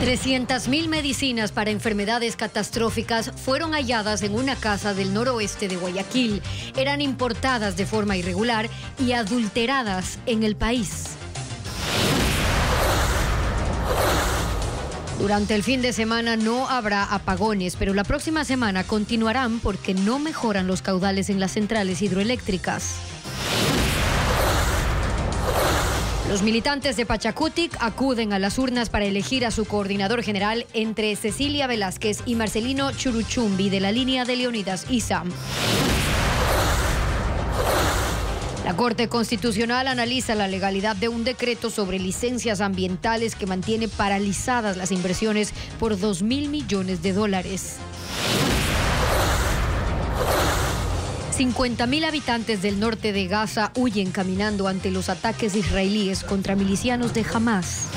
300.000 medicinas para enfermedades catastróficas fueron halladas en una casa del noroeste de Guayaquil. Eran importadas de forma irregular y adulteradas en el país. Durante el fin de semana no habrá apagones, pero la próxima semana continuarán porque no mejoran los caudales en las centrales hidroeléctricas. Los militantes de Pachacutic acuden a las urnas para elegir a su coordinador general entre Cecilia Velázquez y Marcelino Churuchumbi de la línea de Leonidas Isam. La Corte Constitucional analiza la legalidad de un decreto sobre licencias ambientales que mantiene paralizadas las inversiones por 2 mil millones de dólares. 50.000 habitantes del norte de Gaza huyen caminando ante los ataques israelíes contra milicianos de Hamas.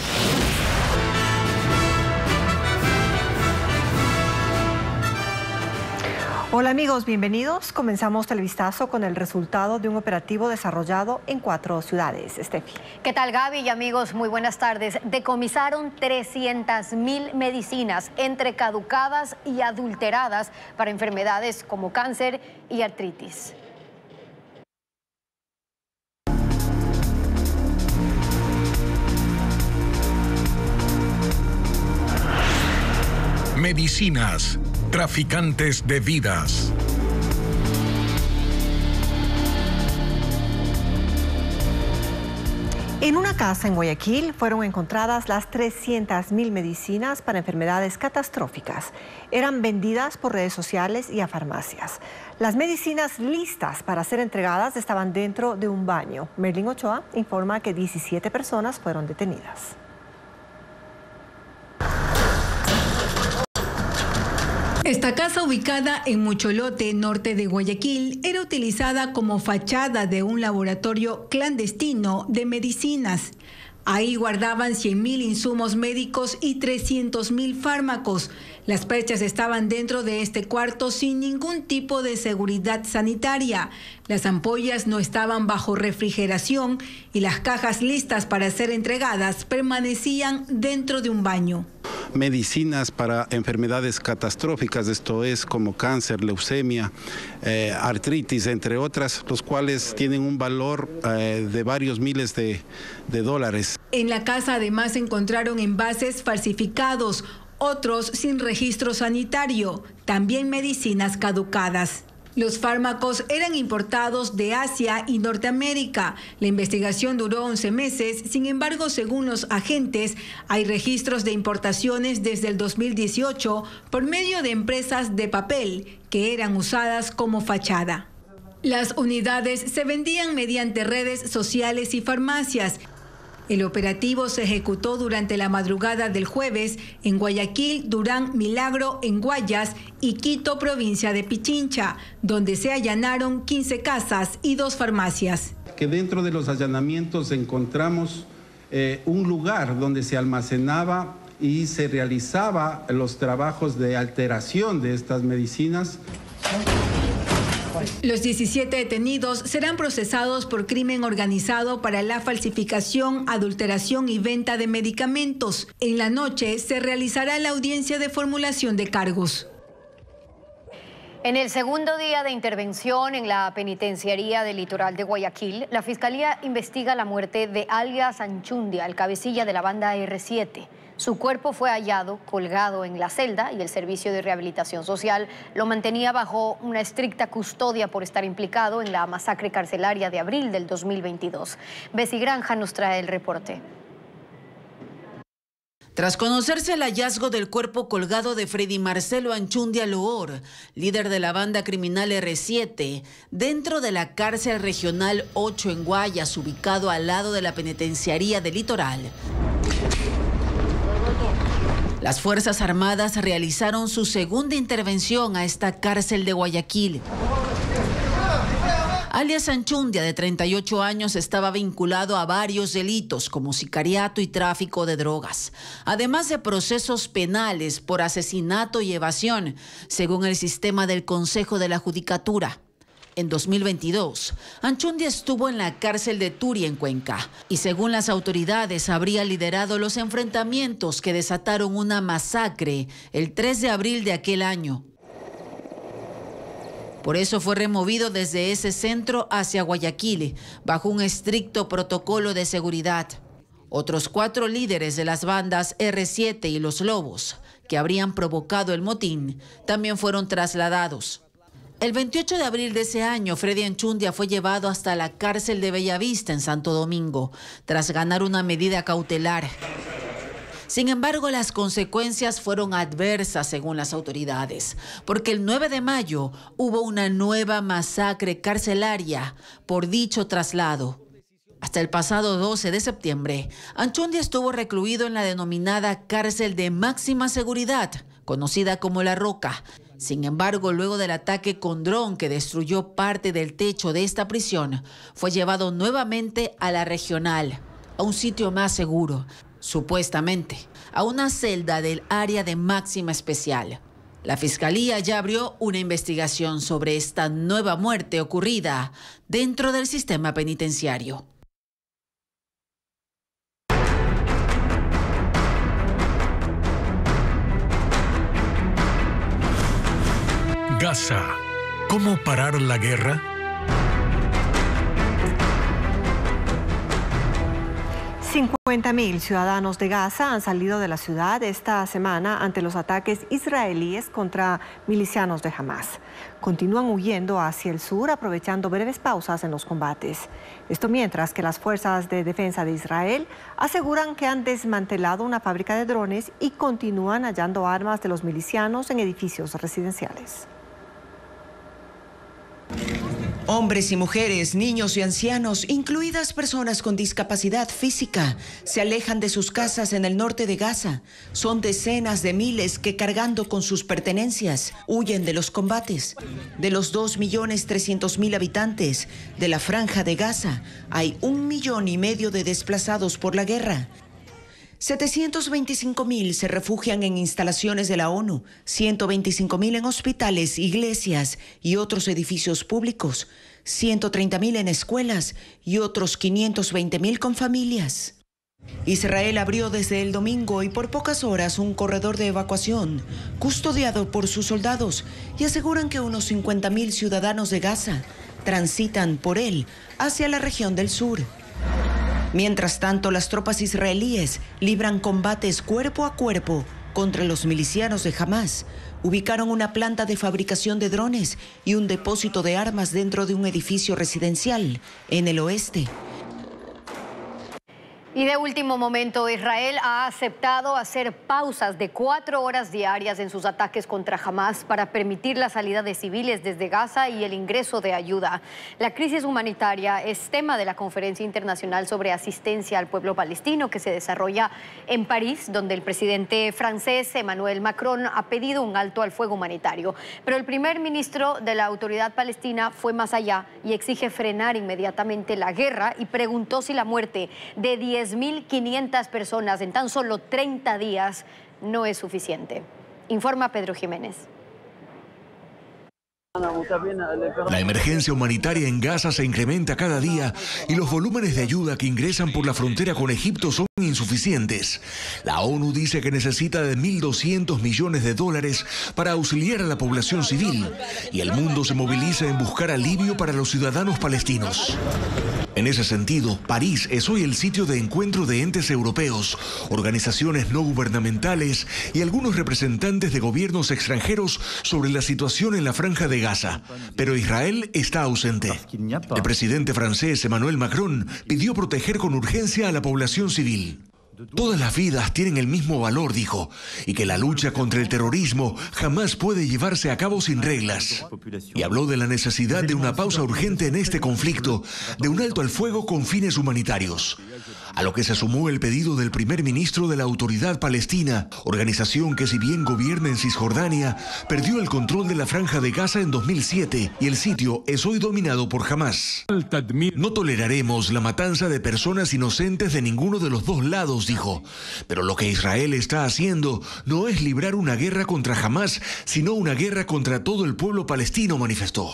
Hola amigos, bienvenidos. Comenzamos el vistazo con el resultado de un operativo desarrollado en cuatro ciudades. Estefi. ¿Qué tal Gaby y amigos? Muy buenas tardes. Decomisaron 300 mil medicinas entre caducadas y adulteradas para enfermedades como cáncer y artritis. Medicinas traficantes de vidas. En una casa en Guayaquil fueron encontradas las 300.000 medicinas para enfermedades catastróficas. Eran vendidas por redes sociales y a farmacias. Las medicinas listas para ser entregadas estaban dentro de un baño. Merlin Ochoa informa que 17 personas fueron detenidas. Esta casa ubicada en Mucholote, norte de Guayaquil, era utilizada como fachada de un laboratorio clandestino de medicinas. Ahí guardaban 100.000 insumos médicos y 300.000 fármacos las perchas estaban dentro de este cuarto sin ningún tipo de seguridad sanitaria. Las ampollas no estaban bajo refrigeración y las cajas listas para ser entregadas permanecían dentro de un baño. Medicinas para enfermedades catastróficas, esto es como cáncer, leucemia, eh, artritis, entre otras, los cuales tienen un valor eh, de varios miles de, de dólares. En la casa además encontraron envases falsificados, otros sin registro sanitario, también medicinas caducadas. Los fármacos eran importados de Asia y Norteamérica. La investigación duró 11 meses, sin embargo, según los agentes, hay registros de importaciones desde el 2018 por medio de empresas de papel que eran usadas como fachada. Las unidades se vendían mediante redes sociales y farmacias, el operativo se ejecutó durante la madrugada del jueves en Guayaquil, Durán, Milagro, en Guayas y Quito, provincia de Pichincha, donde se allanaron 15 casas y dos farmacias. Que dentro de los allanamientos encontramos eh, un lugar donde se almacenaba y se realizaba los trabajos de alteración de estas medicinas. Los 17 detenidos serán procesados por crimen organizado para la falsificación, adulteración y venta de medicamentos. En la noche se realizará la audiencia de formulación de cargos. En el segundo día de intervención en la penitenciaría del litoral de Guayaquil, la Fiscalía investiga la muerte de Alga Sanchundia, el cabecilla de la banda R7. Su cuerpo fue hallado colgado en la celda y el Servicio de Rehabilitación Social lo mantenía bajo una estricta custodia por estar implicado en la masacre carcelaria de abril del 2022. Bessie Granja nos trae el reporte. Tras conocerse el hallazgo del cuerpo colgado de Freddy Marcelo Anchundia Loor, líder de la banda criminal R7, dentro de la cárcel regional 8 en Guayas, ubicado al lado de la penitenciaría del litoral, las Fuerzas Armadas realizaron su segunda intervención a esta cárcel de Guayaquil. Alias Anchundia, de 38 años, estaba vinculado a varios delitos como sicariato y tráfico de drogas, además de procesos penales por asesinato y evasión, según el sistema del Consejo de la Judicatura. En 2022, Anchundi estuvo en la cárcel de Turi en Cuenca y según las autoridades habría liderado los enfrentamientos que desataron una masacre el 3 de abril de aquel año. Por eso fue removido desde ese centro hacia Guayaquil bajo un estricto protocolo de seguridad. Otros cuatro líderes de las bandas R7 y Los Lobos, que habrían provocado el motín, también fueron trasladados. El 28 de abril de ese año, Freddy Anchundia fue llevado hasta la cárcel de Bellavista en Santo Domingo, tras ganar una medida cautelar. Sin embargo, las consecuencias fueron adversas según las autoridades, porque el 9 de mayo hubo una nueva masacre carcelaria por dicho traslado. Hasta el pasado 12 de septiembre, Anchundia estuvo recluido en la denominada cárcel de máxima seguridad, conocida como La Roca, sin embargo, luego del ataque con dron que destruyó parte del techo de esta prisión, fue llevado nuevamente a la regional, a un sitio más seguro, supuestamente, a una celda del área de máxima especial. La Fiscalía ya abrió una investigación sobre esta nueva muerte ocurrida dentro del sistema penitenciario. Gaza. ¿Cómo parar la guerra? mil ciudadanos de Gaza han salido de la ciudad esta semana ante los ataques israelíes contra milicianos de Hamas. Continúan huyendo hacia el sur aprovechando breves pausas en los combates. Esto mientras que las fuerzas de defensa de Israel aseguran que han desmantelado una fábrica de drones y continúan hallando armas de los milicianos en edificios residenciales. Hombres y mujeres, niños y ancianos, incluidas personas con discapacidad física, se alejan de sus casas en el norte de Gaza. Son decenas de miles que cargando con sus pertenencias huyen de los combates. De los 2.300.000 habitantes de la franja de Gaza, hay un millón y medio de desplazados por la guerra. 725.000 se refugian en instalaciones de la ONU, 125.000 en hospitales, iglesias y otros edificios públicos, 130.000 en escuelas y otros 520.000 con familias. Israel abrió desde el domingo y por pocas horas un corredor de evacuación, custodiado por sus soldados, y aseguran que unos 50.000 ciudadanos de Gaza transitan por él hacia la región del sur. Mientras tanto, las tropas israelíes libran combates cuerpo a cuerpo contra los milicianos de Hamas. Ubicaron una planta de fabricación de drones y un depósito de armas dentro de un edificio residencial en el oeste. Y de último momento, Israel ha aceptado hacer pausas de cuatro horas diarias en sus ataques contra Hamas para permitir la salida de civiles desde Gaza y el ingreso de ayuda. La crisis humanitaria es tema de la Conferencia Internacional sobre Asistencia al Pueblo Palestino que se desarrolla en París, donde el presidente francés Emmanuel Macron ha pedido un alto al fuego humanitario. Pero el primer ministro de la Autoridad Palestina fue más allá y exige frenar inmediatamente la guerra y preguntó si la muerte de 3.500 personas en tan solo 30 días no es suficiente. Informa Pedro Jiménez. La emergencia humanitaria en Gaza se incrementa cada día y los volúmenes de ayuda que ingresan por la frontera con Egipto son insuficientes. La ONU dice que necesita de 1.200 millones de dólares para auxiliar a la población civil y el mundo se moviliza en buscar alivio para los ciudadanos palestinos. En ese sentido, París es hoy el sitio de encuentro de entes europeos, organizaciones no gubernamentales y algunos representantes de gobiernos extranjeros sobre la situación en la franja de Gaza. Pero Israel está ausente. El presidente francés Emmanuel Macron pidió proteger con urgencia a la población civil. Todas las vidas tienen el mismo valor, dijo, y que la lucha contra el terrorismo jamás puede llevarse a cabo sin reglas. Y habló de la necesidad de una pausa urgente en este conflicto, de un alto al fuego con fines humanitarios a lo que se sumó el pedido del primer ministro de la Autoridad Palestina, organización que si bien gobierna en Cisjordania, perdió el control de la franja de Gaza en 2007 y el sitio es hoy dominado por Hamas. No toleraremos la matanza de personas inocentes de ninguno de los dos lados, dijo, pero lo que Israel está haciendo no es librar una guerra contra Hamas, sino una guerra contra todo el pueblo palestino, manifestó.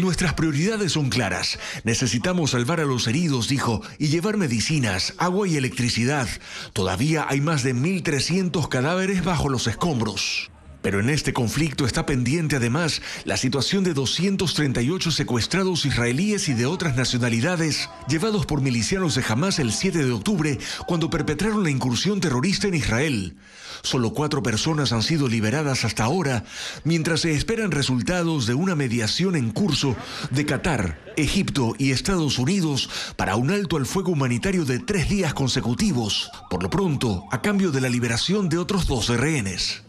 Nuestras prioridades son claras. Necesitamos salvar a los heridos, dijo, y llevar medicinas agua y electricidad. Todavía hay más de 1.300 cadáveres bajo los escombros. Pero en este conflicto está pendiente además la situación de 238 secuestrados israelíes y de otras nacionalidades llevados por milicianos de Hamas el 7 de octubre cuando perpetraron la incursión terrorista en Israel. Solo cuatro personas han sido liberadas hasta ahora, mientras se esperan resultados de una mediación en curso de Qatar, Egipto y Estados Unidos para un alto al fuego humanitario de tres días consecutivos, por lo pronto a cambio de la liberación de otros 12 rehenes.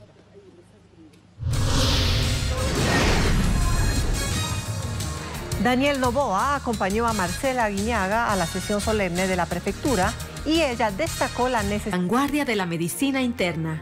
Daniel Novoa acompañó a Marcela Guiñaga a la sesión solemne de la prefectura y ella destacó la necesidad. Vanguardia de la medicina interna.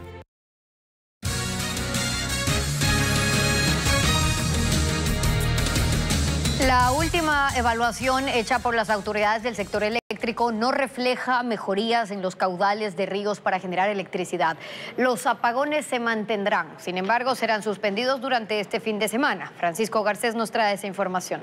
La última evaluación hecha por las autoridades del sector eléctrico no refleja mejorías en los caudales de ríos para generar electricidad. Los apagones se mantendrán, sin embargo, serán suspendidos durante este fin de semana. Francisco Garcés nos trae esa información.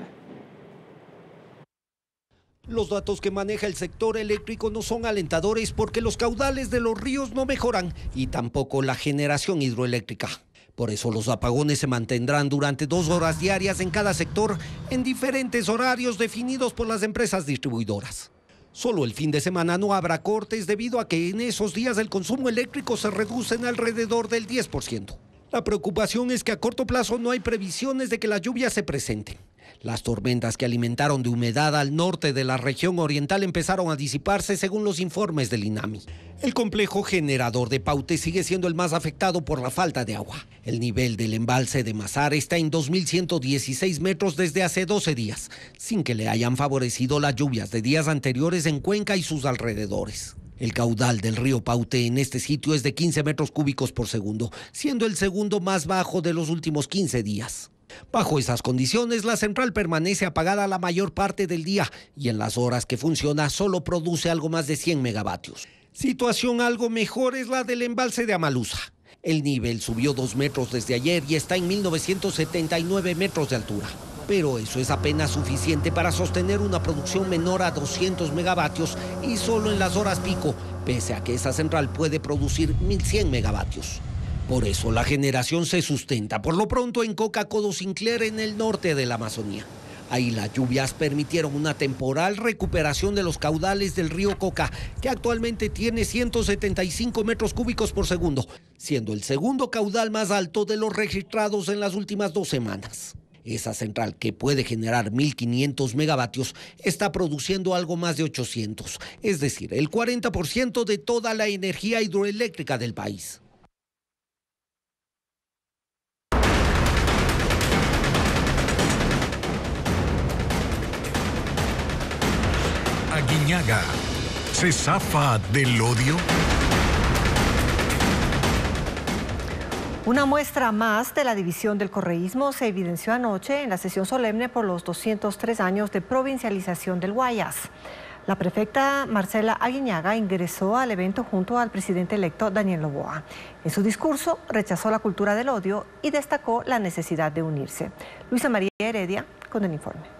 Los datos que maneja el sector eléctrico no son alentadores porque los caudales de los ríos no mejoran y tampoco la generación hidroeléctrica. Por eso los apagones se mantendrán durante dos horas diarias en cada sector en diferentes horarios definidos por las empresas distribuidoras. Solo el fin de semana no habrá cortes debido a que en esos días el consumo eléctrico se reduce en alrededor del 10%. La preocupación es que a corto plazo no hay previsiones de que la lluvia se presente. Las tormentas que alimentaron de humedad al norte de la región oriental empezaron a disiparse según los informes del INAMI. El complejo generador de Paute sigue siendo el más afectado por la falta de agua. El nivel del embalse de Mazar está en 2.116 metros desde hace 12 días, sin que le hayan favorecido las lluvias de días anteriores en Cuenca y sus alrededores. El caudal del río Paute en este sitio es de 15 metros cúbicos por segundo, siendo el segundo más bajo de los últimos 15 días. Bajo esas condiciones, la central permanece apagada la mayor parte del día y en las horas que funciona solo produce algo más de 100 megavatios. Situación algo mejor es la del embalse de Amaluza. El nivel subió dos metros desde ayer y está en 1979 metros de altura. Pero eso es apenas suficiente para sostener una producción menor a 200 megavatios y solo en las horas pico, pese a que esa central puede producir 1100 megavatios. Por eso la generación se sustenta por lo pronto en Coca Codo Sinclair en el norte de la Amazonía. Ahí las lluvias permitieron una temporal recuperación de los caudales del río Coca, que actualmente tiene 175 metros cúbicos por segundo, siendo el segundo caudal más alto de los registrados en las últimas dos semanas. Esa central, que puede generar 1.500 megavatios, está produciendo algo más de 800, es decir, el 40% de toda la energía hidroeléctrica del país. Aguiñaga se zafa del odio? Una muestra más de la división del correísmo se evidenció anoche en la sesión solemne por los 203 años de provincialización del Guayas. La prefecta Marcela Aguiñaga ingresó al evento junto al presidente electo Daniel Loboa. En su discurso rechazó la cultura del odio y destacó la necesidad de unirse. Luisa María Heredia con el informe.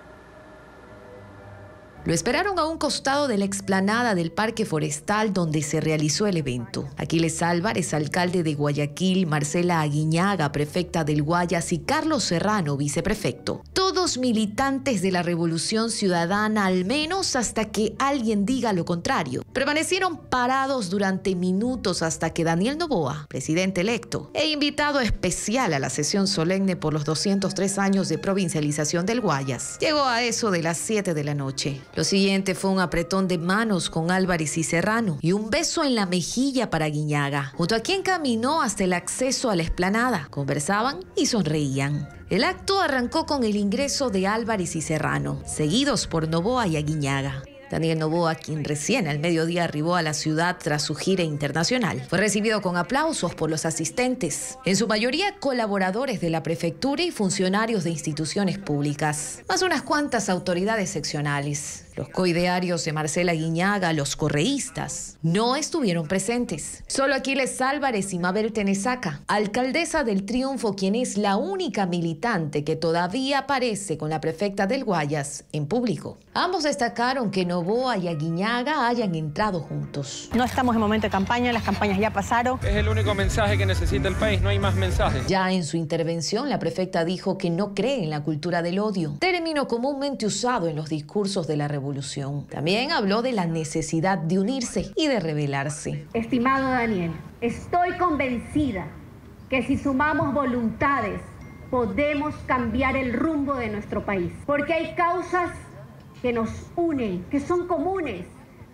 Lo esperaron a un costado de la explanada del Parque Forestal donde se realizó el evento. Aquiles Álvarez, alcalde de Guayaquil, Marcela Aguiñaga, prefecta del Guayas y Carlos Serrano, viceprefecto. Todos militantes de la Revolución Ciudadana, al menos hasta que alguien diga lo contrario. Permanecieron parados durante minutos hasta que Daniel Novoa, presidente electo e invitado especial a la sesión solemne por los 203 años de provincialización del Guayas, llegó a eso de las 7 de la noche. Lo siguiente fue un apretón de manos con Álvarez y Serrano y un beso en la mejilla para Guiñaga, junto a quien caminó hasta el acceso a la explanada. Conversaban y sonreían. El acto arrancó con el ingreso de Álvarez y Serrano, seguidos por Novoa y Aguiñaga. Daniel Novoa, quien recién al mediodía arribó a la ciudad tras su gira internacional. Fue recibido con aplausos por los asistentes, en su mayoría colaboradores de la prefectura y funcionarios de instituciones públicas, más unas cuantas autoridades seccionales los coidearios de Marcela Guiñaga, los correístas, no estuvieron presentes. Solo Aquiles Álvarez y Mabel Tenesaca, alcaldesa del Triunfo, quien es la única militante que todavía aparece con la prefecta del Guayas en público. Ambos destacaron que Novoa y Aguiñaga hayan entrado juntos. No estamos en momento de campaña, las campañas ya pasaron. Es el único mensaje que necesita el país, no hay más mensajes. Ya en su intervención, la prefecta dijo que no cree en la cultura del odio, término comúnmente usado en los discursos de la revolución también habló de la necesidad de unirse y de rebelarse. Estimado Daniel, estoy convencida que si sumamos voluntades podemos cambiar el rumbo de nuestro país, porque hay causas que nos unen, que son comunes,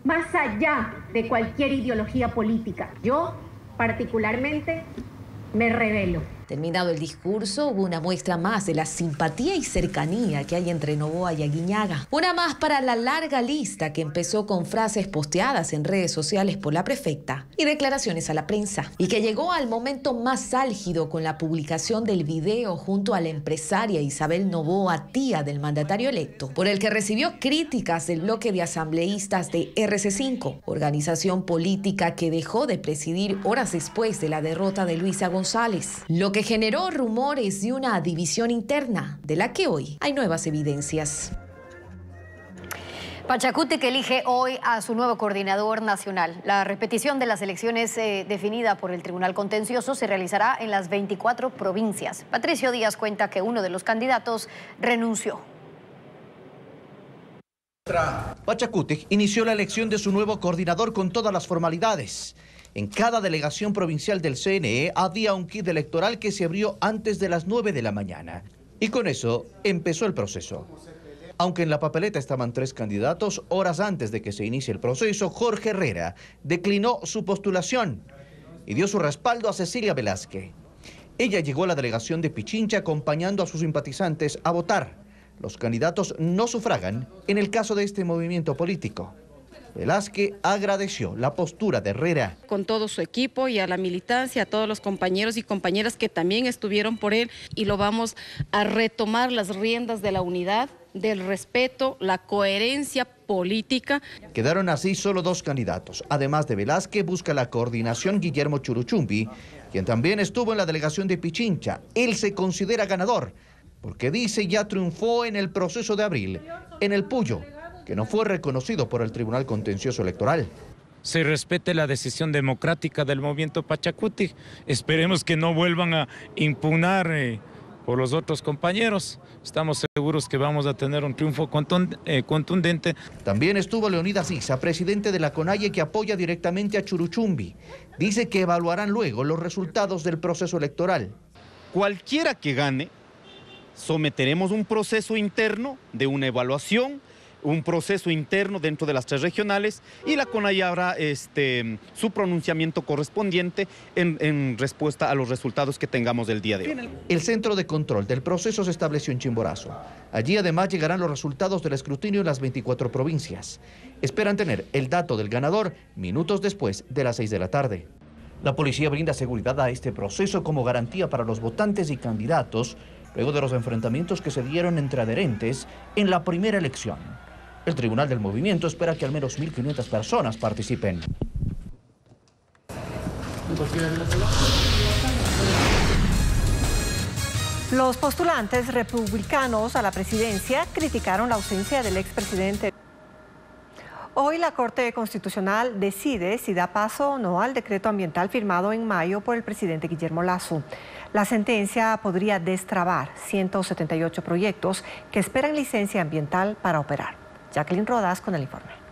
más allá de cualquier ideología política. Yo, particularmente, me revelo. Terminado este, el discurso, hubo una muestra más de la simpatía y cercanía que hay entre Novoa y Aguiñaga. Una más para la larga lista que empezó con frases posteadas en redes sociales por la prefecta y declaraciones a la prensa, y que llegó al momento más álgido con la publicación del video junto a la empresaria Isabel Novoa, tía del mandatario electo, por el que recibió críticas del bloque de asambleístas de RC5, organización política que dejó de presidir horas después de la derrota de Luisa González. Lo que generó rumores de una división interna, de la que hoy hay nuevas evidencias. Pachacute que elige hoy a su nuevo coordinador nacional. La repetición de las elecciones eh, definida por el Tribunal Contencioso se realizará en las 24 provincias. Patricio Díaz cuenta que uno de los candidatos renunció. Pachacute inició la elección de su nuevo coordinador con todas las formalidades. En cada delegación provincial del CNE había un kit electoral que se abrió antes de las 9 de la mañana. Y con eso empezó el proceso. Aunque en la papeleta estaban tres candidatos, horas antes de que se inicie el proceso, Jorge Herrera declinó su postulación y dio su respaldo a Cecilia Velázquez. Ella llegó a la delegación de Pichincha acompañando a sus simpatizantes a votar. Los candidatos no sufragan en el caso de este movimiento político. Velázquez agradeció la postura de Herrera. Con todo su equipo y a la militancia, a todos los compañeros y compañeras que también estuvieron por él y lo vamos a retomar las riendas de la unidad del respeto, la coherencia política. Quedaron así solo dos candidatos. Además de Velázquez, busca la coordinación Guillermo Churuchumbi, quien también estuvo en la delegación de Pichincha. Él se considera ganador porque dice ya triunfó en el proceso de abril, en el Puyo, que no fue reconocido por el Tribunal Contencioso Electoral. Se respete la decisión democrática del movimiento Pachacuti. Esperemos que no vuelvan a impugnar eh, por los otros compañeros. Estamos seguros que vamos a tener un triunfo eh, contundente. También estuvo Leonida Isa, presidente de la CONAIE, que apoya directamente a Churuchumbi. Dice que evaluarán luego los resultados del proceso electoral. Cualquiera que gane, someteremos un proceso interno de una evaluación un proceso interno dentro de las tres regionales y la CONAI habrá este, su pronunciamiento correspondiente en, en, respuesta a los resultados que tengamos del día de hoy. El centro de control del proceso se estableció en Chimborazo. Allí además llegarán los resultados del escrutinio en las 24 provincias. Esperan tener el dato del ganador minutos después de las 6 de la tarde. La policía brinda seguridad a este proceso como garantía para los votantes y candidatos luego de los enfrentamientos que se dieron entre adherentes en la primera elección. El Tribunal del Movimiento espera que al menos 1.500 personas participen. Los postulantes republicanos a la presidencia criticaron la ausencia del expresidente. Hoy la Corte Constitucional decide si da paso o no al decreto ambiental firmado en mayo por el presidente Guillermo Lazo. La sentencia podría destrabar 178 proyectos que esperan licencia ambiental para operar. Jacqueline Rodas con el informe.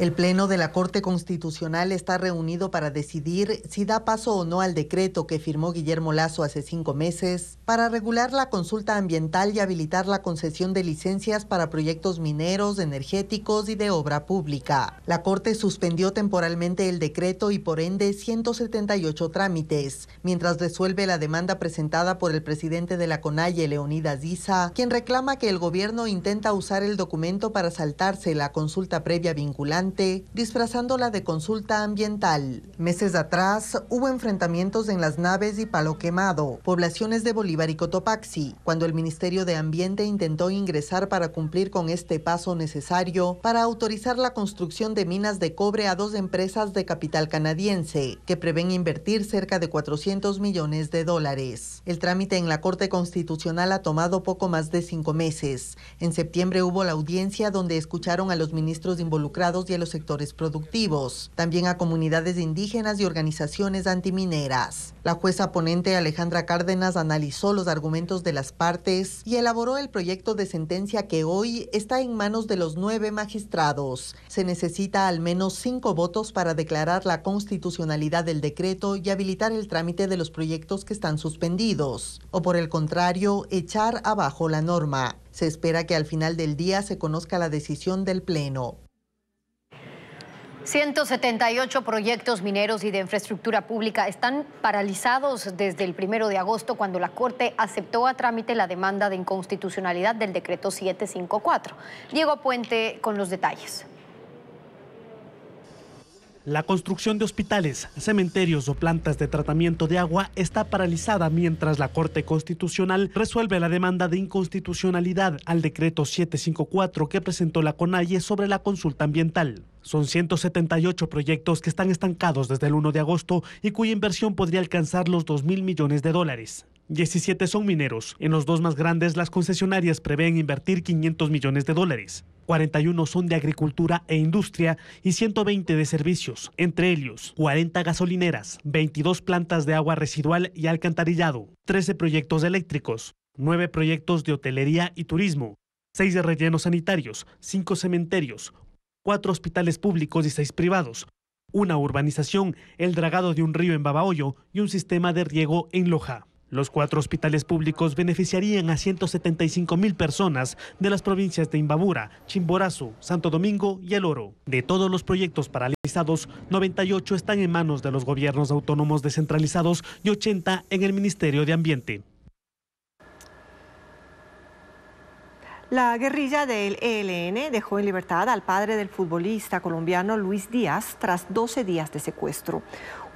El Pleno de la Corte Constitucional está reunido para decidir si da paso o no al decreto que firmó Guillermo Lazo hace cinco meses para regular la consulta ambiental y habilitar la concesión de licencias para proyectos mineros, energéticos y de obra pública. La Corte suspendió temporalmente el decreto y por ende 178 trámites, mientras resuelve la demanda presentada por el presidente de la CONAIE, Leonidas Diza, quien reclama que el gobierno intenta usar el documento para saltarse la consulta previa vinculante disfrazándola de consulta ambiental. Meses atrás hubo enfrentamientos en las naves y Palo Quemado, poblaciones de Bolívar y Cotopaxi, cuando el Ministerio de Ambiente intentó ingresar para cumplir con este paso necesario para autorizar la construcción de minas de cobre a dos empresas de capital canadiense, que prevén invertir cerca de 400 millones de dólares. El trámite en la Corte Constitucional ha tomado poco más de cinco meses. En septiembre hubo la audiencia donde escucharon a los ministros involucrados a los sectores productivos, también a comunidades indígenas y organizaciones antimineras. La jueza ponente Alejandra Cárdenas analizó los argumentos de las partes y elaboró el proyecto de sentencia que hoy está en manos de los nueve magistrados. Se necesita al menos cinco votos para declarar la constitucionalidad del decreto y habilitar el trámite de los proyectos que están suspendidos, o por el contrario, echar abajo la norma. Se espera que al final del día se conozca la decisión del Pleno. 178 proyectos mineros y de infraestructura pública están paralizados desde el primero de agosto cuando la Corte aceptó a trámite la demanda de inconstitucionalidad del decreto 754. Diego Puente con los detalles. La construcción de hospitales, cementerios o plantas de tratamiento de agua está paralizada mientras la Corte Constitucional resuelve la demanda de inconstitucionalidad al decreto 754 que presentó la CONAIE sobre la consulta ambiental. Son 178 proyectos que están estancados desde el 1 de agosto y cuya inversión podría alcanzar los 2 mil millones de dólares. 17 son mineros. En los dos más grandes, las concesionarias prevén invertir 500 millones de dólares. 41 son de agricultura e industria y 120 de servicios, entre ellos 40 gasolineras, 22 plantas de agua residual y alcantarillado, 13 proyectos eléctricos, 9 proyectos de hotelería y turismo, 6 de rellenos sanitarios, 5 cementerios, 4 hospitales públicos y 6 privados, una urbanización, el dragado de un río en Babahoyo y un sistema de riego en Loja. Los cuatro hospitales públicos beneficiarían a 175 mil personas de las provincias de Imbabura, Chimborazo, Santo Domingo y El Oro. De todos los proyectos paralizados, 98 están en manos de los gobiernos autónomos descentralizados y 80 en el Ministerio de Ambiente. La guerrilla del ELN dejó en libertad al padre del futbolista colombiano Luis Díaz tras 12 días de secuestro.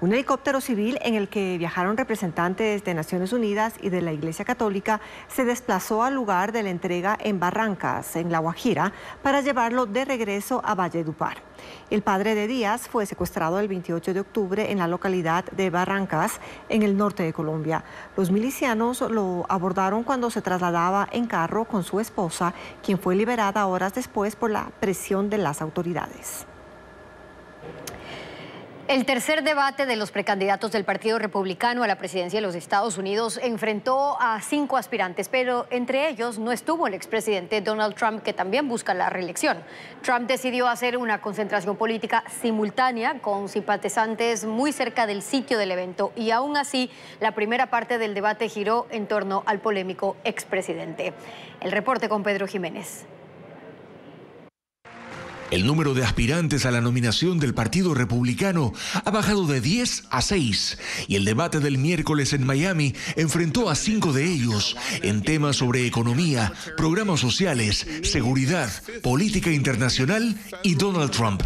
Un helicóptero civil en el que viajaron representantes de Naciones Unidas y de la Iglesia Católica se desplazó al lugar de la entrega en Barrancas, en La Guajira, para llevarlo de regreso a Valledupar. El padre de Díaz fue secuestrado el 28 de octubre en la localidad de Barrancas, en el norte de Colombia. Los milicianos lo abordaron cuando se trasladaba en carro con su esposa, quien fue liberada horas después por la presión de las autoridades. El tercer debate de los precandidatos del Partido Republicano a la presidencia de los Estados Unidos enfrentó a cinco aspirantes, pero entre ellos no estuvo el expresidente Donald Trump, que también busca la reelección. Trump decidió hacer una concentración política simultánea con simpatizantes muy cerca del sitio del evento y aún así la primera parte del debate giró en torno al polémico expresidente. El reporte con Pedro Jiménez. El número de aspirantes a la nominación del Partido Republicano ha bajado de 10 a 6 y el debate del miércoles en Miami enfrentó a 5 de ellos en temas sobre economía, programas sociales, seguridad, política internacional y Donald Trump.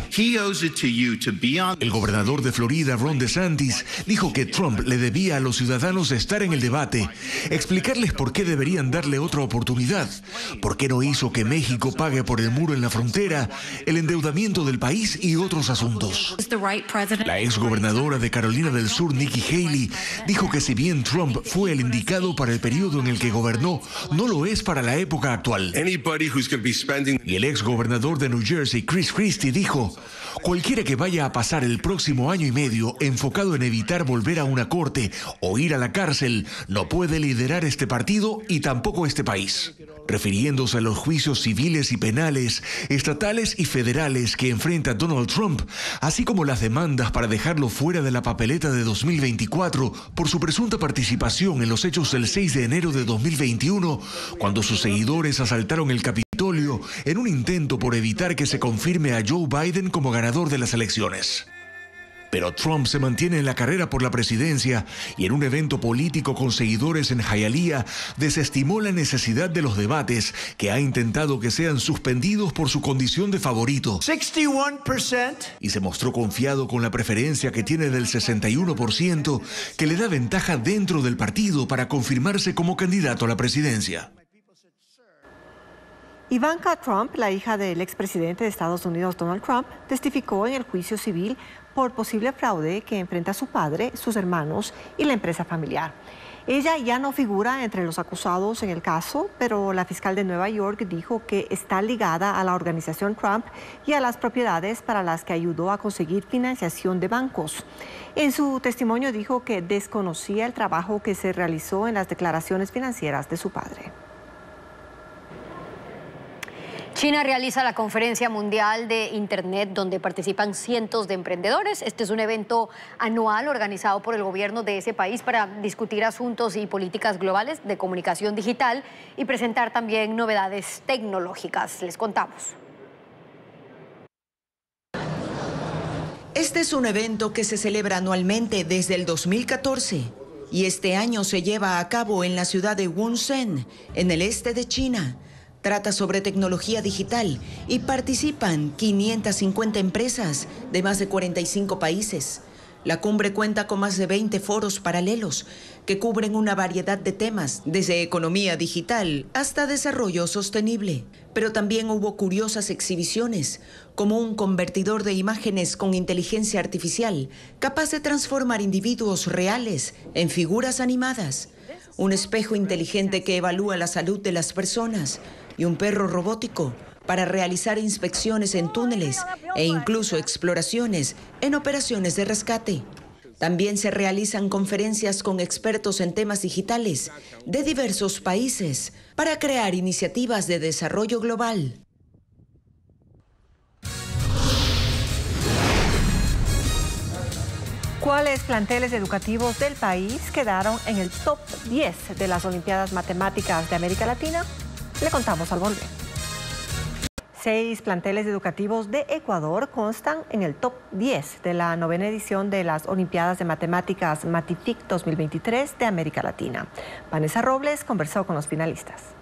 El gobernador de Florida, Ron DeSantis, dijo que Trump le debía a los ciudadanos estar en el debate, explicarles por qué deberían darle otra oportunidad, por qué no hizo que México pague por el muro en la frontera, el endeudamiento del país y otros asuntos. La exgobernadora de Carolina del Sur, Nikki Haley, dijo que si bien Trump fue el indicado para el periodo en el que gobernó, no lo es para la época actual. Y el exgobernador de New Jersey, Chris Christie, dijo, Cualquiera que vaya a pasar el próximo año y medio enfocado en evitar volver a una corte o ir a la cárcel no puede liderar este partido y tampoco este país. Refiriéndose a los juicios civiles y penales, estatales y federales que enfrenta Donald Trump, así como las demandas para dejarlo fuera de la papeleta de 2024 por su presunta participación en los hechos del 6 de enero de 2021, cuando sus seguidores asaltaron el Capitolio en un intento por evitar que se confirme a Joe Biden como ganador de las elecciones. Pero Trump se mantiene en la carrera por la presidencia y en un evento político con seguidores en Hialeah desestimó la necesidad de los debates que ha intentado que sean suspendidos por su condición de favorito. 61%. Y se mostró confiado con la preferencia que tiene del 61% que le da ventaja dentro del partido para confirmarse como candidato a la presidencia. Ivanka Trump, la hija del expresidente de Estados Unidos Donald Trump, testificó en el juicio civil por posible fraude que enfrenta su padre, sus hermanos y la empresa familiar. Ella ya no figura entre los acusados en el caso, pero la fiscal de Nueva York dijo que está ligada a la organización Trump y a las propiedades para las que ayudó a conseguir financiación de bancos. En su testimonio dijo que desconocía el trabajo que se realizó en las declaraciones financieras de su padre. China realiza la conferencia mundial de Internet donde participan cientos de emprendedores. Este es un evento anual organizado por el gobierno de ese país para discutir asuntos y políticas globales de comunicación digital y presentar también novedades tecnológicas. Les contamos. Este es un evento que se celebra anualmente desde el 2014 y este año se lleva a cabo en la ciudad de Wunsen, en el este de China Trata sobre tecnología digital y participan 550 empresas de más de 45 países. La cumbre cuenta con más de 20 foros paralelos que cubren una variedad de temas, desde economía digital hasta desarrollo sostenible. Pero también hubo curiosas exhibiciones, como un convertidor de imágenes con inteligencia artificial, capaz de transformar individuos reales en figuras animadas, un espejo inteligente que evalúa la salud de las personas, y un perro robótico para realizar inspecciones en túneles e incluso exploraciones en operaciones de rescate. También se realizan conferencias con expertos en temas digitales de diversos países para crear iniciativas de desarrollo global. ¿Cuáles planteles educativos del país quedaron en el top 10 de las Olimpiadas Matemáticas de América Latina? Le contamos al volver. Seis planteles educativos de Ecuador constan en el top 10 de la novena edición de las Olimpiadas de Matemáticas Matific 2023 de América Latina. Vanessa Robles conversó con los finalistas.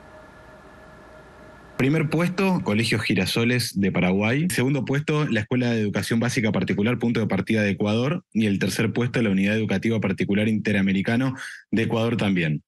Primer puesto, Colegios Girasoles de Paraguay. Segundo puesto, la Escuela de Educación Básica Particular Punto de Partida de Ecuador. Y el tercer puesto, la Unidad Educativa Particular Interamericano de Ecuador también.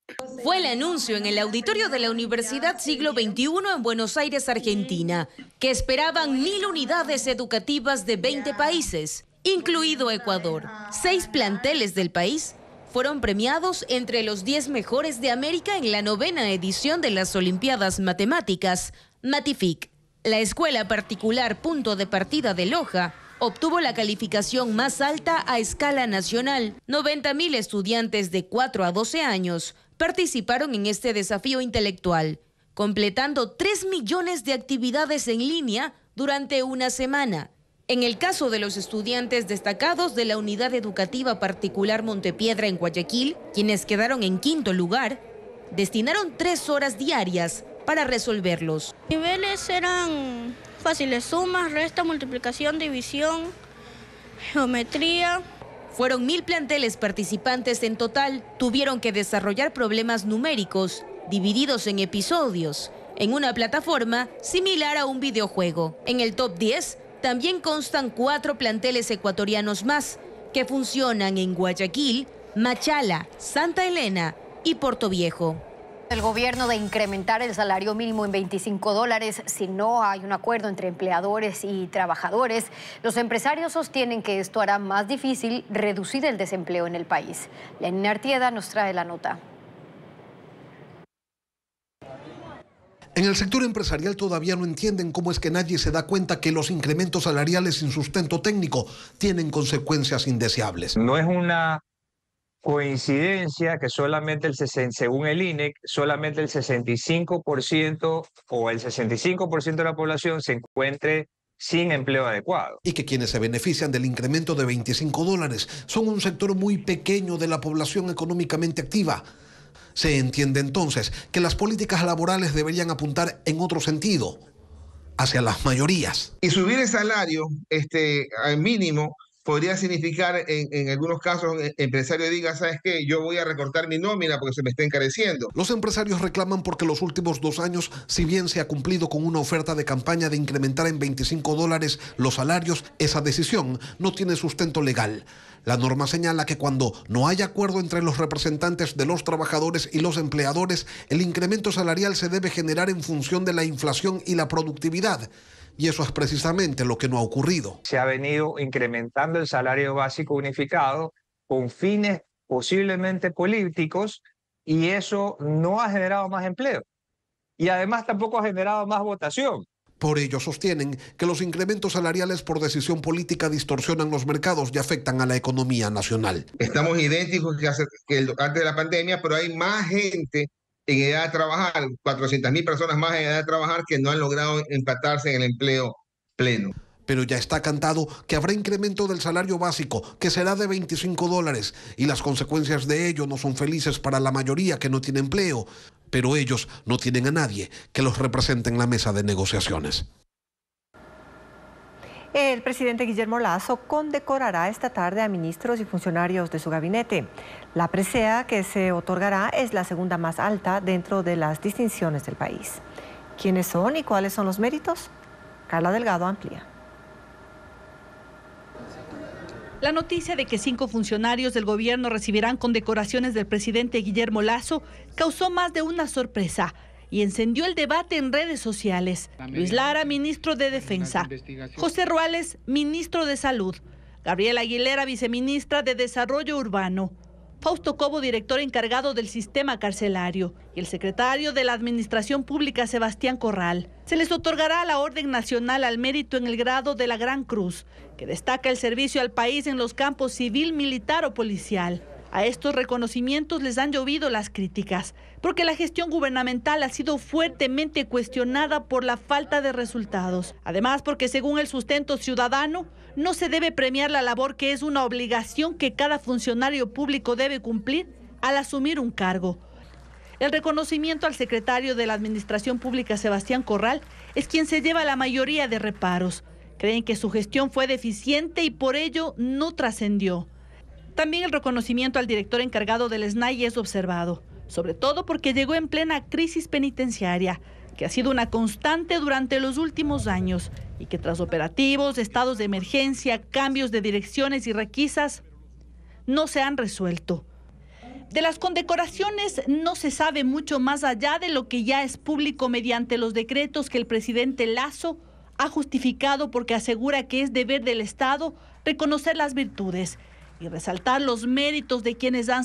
Fue el anuncio en el auditorio de la Universidad Siglo XXI en Buenos Aires, Argentina, que esperaban mil unidades educativas de 20 países, incluido Ecuador. Seis planteles del país fueron premiados entre los 10 mejores de América en la novena edición de las Olimpiadas Matemáticas, Matific. La escuela particular Punto de Partida de Loja obtuvo la calificación más alta a escala nacional. 90.000 estudiantes de 4 a 12 años participaron en este desafío intelectual, completando 3 millones de actividades en línea durante una semana en el caso de los estudiantes destacados de la Unidad Educativa Particular Montepiedra en Guayaquil, quienes quedaron en quinto lugar, destinaron tres horas diarias para resolverlos. Niveles eran fáciles, sumas, resta, multiplicación, división, geometría. Fueron mil planteles participantes en total, tuvieron que desarrollar problemas numéricos, divididos en episodios, en una plataforma similar a un videojuego. En el top 10 también constan cuatro planteles ecuatorianos más que funcionan en Guayaquil, Machala, Santa Elena y Portoviejo. El gobierno de incrementar el salario mínimo en 25 dólares si no hay un acuerdo entre empleadores y trabajadores. Los empresarios sostienen que esto hará más difícil reducir el desempleo en el país. la Artieda nos trae la nota. En el sector empresarial todavía no entienden cómo es que nadie se da cuenta que los incrementos salariales sin sustento técnico tienen consecuencias indeseables. No es una coincidencia que solamente el según el INEC, solamente el 65% o el 65% de la población se encuentre sin empleo adecuado. Y que quienes se benefician del incremento de 25 dólares son un sector muy pequeño de la población económicamente activa se entiende entonces que las políticas laborales deberían apuntar en otro sentido, hacia las mayorías. Y subir el salario este, al mínimo podría significar en, algunos casos el eh, empresario diga, ¿sabes qué? Yo voy a recortar mi nómina porque se me está encareciendo. Los empresarios reclaman porque los últimos dos años, si bien se ha cumplido con una oferta de campaña de incrementar en 25 dólares los salarios, esa decisión no tiene sustento legal. La norma señala que cuando no hay acuerdo entre los representantes de los trabajadores y los empleadores, el incremento salarial se debe generar en función de la inflación y la productividad. Y eso es precisamente lo que no ha ocurrido. Se ha venido incrementando el salario básico unificado con fines posiblemente políticos y eso no ha generado más empleo. Y además tampoco ha generado más votación. Por ello sostienen que los incrementos salariales por decisión política distorsionan los mercados y afectan a la economía nacional. Estamos idénticos que, antes de la pandemia, pero hay más gente en edad de trabajar, 400.000 personas más en edad de trabajar que no han logrado empatarse en el empleo pleno. Pero ya está cantado que habrá incremento del salario básico, que será de 25 dólares, y las consecuencias de ello no son felices para la mayoría que no tiene empleo, pero ellos no tienen a nadie que los represente en la mesa de negociaciones. El presidente Guillermo Lazo condecorará esta tarde a ministros y funcionarios de su gabinete. La presea que se otorgará es la segunda más alta dentro de las distinciones del país. ¿Quiénes son y cuáles son los méritos? Carla Delgado amplía. La noticia de que cinco funcionarios del gobierno recibirán condecoraciones del presidente Guillermo Lazo causó más de una sorpresa y encendió el debate en redes sociales. Luis Lara, ministro de Defensa. José Ruales, ministro de Salud. Gabriela Aguilera, viceministra de Desarrollo Urbano. Fausto Cobo, director encargado del sistema carcelario, y el secretario de la Administración Pública, Sebastián Corral. Se les otorgará la Orden Nacional al Mérito en el grado de la Gran Cruz, que destaca el servicio al país en los campos civil, militar o policial. A estos reconocimientos les han llovido las críticas, porque la gestión gubernamental ha sido fuertemente cuestionada por la falta de resultados. Además, porque según el sustento ciudadano, no se debe premiar la labor que es una obligación que cada funcionario público debe cumplir al asumir un cargo. El reconocimiento al secretario de la Administración Pública, Sebastián Corral, es quien se lleva la mayoría de reparos. Creen que su gestión fue deficiente y por ello no trascendió. También el reconocimiento al director encargado del SNAI es observado, sobre todo porque llegó en plena crisis penitenciaria, que ha sido una constante durante los últimos años y que tras operativos, estados de emergencia, cambios de direcciones y requisas, no se han resuelto. De las condecoraciones no se sabe mucho más allá de lo que ya es público mediante los decretos que el presidente Lazo ha justificado porque asegura que es deber del Estado reconocer las virtudes y resaltar los méritos de quienes dan...